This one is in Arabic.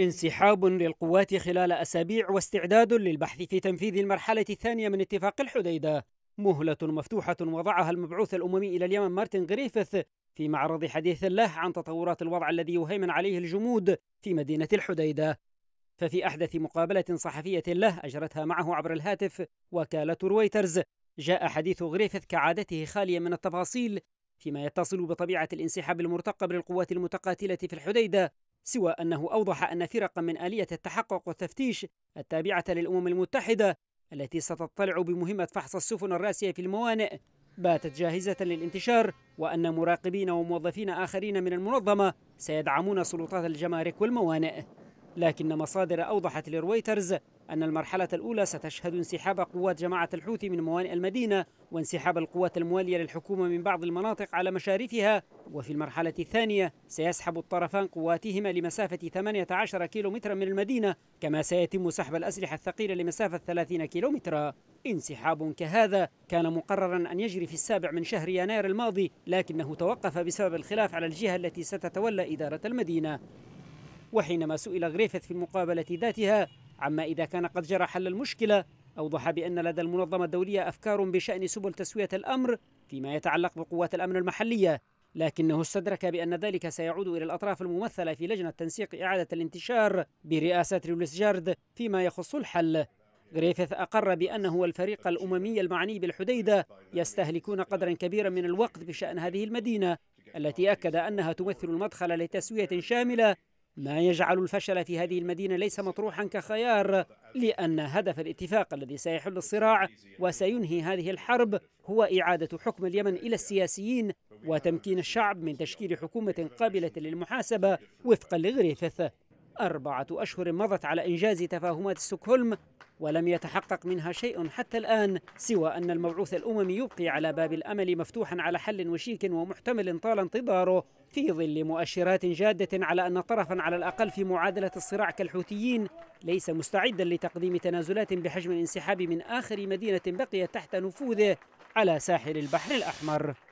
انسحاب للقوات خلال أسابيع واستعداد للبحث في تنفيذ المرحلة الثانية من اتفاق الحديدة مهلة مفتوحة وضعها المبعوث الأممي إلى اليمن مارتن غريفث في معرض حديث له عن تطورات الوضع الذي يهيمن عليه الجمود في مدينة الحديدة ففي أحدث مقابلة صحفية له أجرتها معه عبر الهاتف وكالة رويترز جاء حديث غريفث كعادته خاليا من التفاصيل فيما يتصل بطبيعة الانسحاب المرتقب للقوات المتقاتلة في الحديدة سوى أنه أوضح أن فرقا من آلية التحقق والتفتيش التابعة للأمم المتحدة التي ستطلع بمهمة فحص السفن الراسية في الموانئ باتت جاهزة للانتشار وأن مراقبين وموظفين آخرين من المنظمة سيدعمون سلطات الجمارك والموانئ لكن مصادر أوضحت لرويترز أن المرحلة الأولى ستشهد انسحاب قوات جماعة الحوثي من موانئ المدينة وانسحاب القوات الموالية للحكومة من بعض المناطق على مشارفها وفي المرحلة الثانية سيسحب الطرفان قواتهما لمسافة 18 كيلومترا من المدينة كما سيتم سحب الأسلحة الثقيلة لمسافة 30 كيلومترا انسحاب كهذا كان مقررا أن يجري في السابع من شهر يناير الماضي لكنه توقف بسبب الخلاف على الجهة التي ستتولى إدارة المدينة وحينما سئل غريفث في المقابلة ذاتها عما إذا كان قد جرى حل المشكلة أوضح بأن لدى المنظمة الدولية أفكار بشأن سبل تسوية الأمر فيما يتعلق بقوات الأمن المحلية لكنه استدرك بأن ذلك سيعود إلى الأطراف الممثلة في لجنة تنسيق إعادة الانتشار برئاسة تريوليس جارد فيما يخص الحل غريفيث أقر بأنه والفريق الأممي المعني بالحديدة يستهلكون قدرا كبيرا من الوقت بشأن هذه المدينة التي أكد أنها تمثل المدخل لتسوية شاملة ما يجعل الفشل في هذه المدينة ليس مطروحا كخيار لأن هدف الاتفاق الذي سيحل الصراع وسينهي هذه الحرب هو إعادة حكم اليمن إلى السياسيين وتمكين الشعب من تشكيل حكومة قابلة للمحاسبة وفقا لغريفث أربعة أشهر مضت على إنجاز تفاهمات ستوكهولم ولم يتحقق منها شيء حتى الآن سوى أن المبعوث الأممي يبقي على باب الأمل مفتوحا على حل وشيك ومحتمل طال انتظاره في ظل مؤشرات جادة على أن طرفا على الأقل في معادلة الصراع كالحوثيين ليس مستعدا لتقديم تنازلات بحجم الانسحاب من آخر مدينة بقيت تحت نفوذه على ساحل البحر الأحمر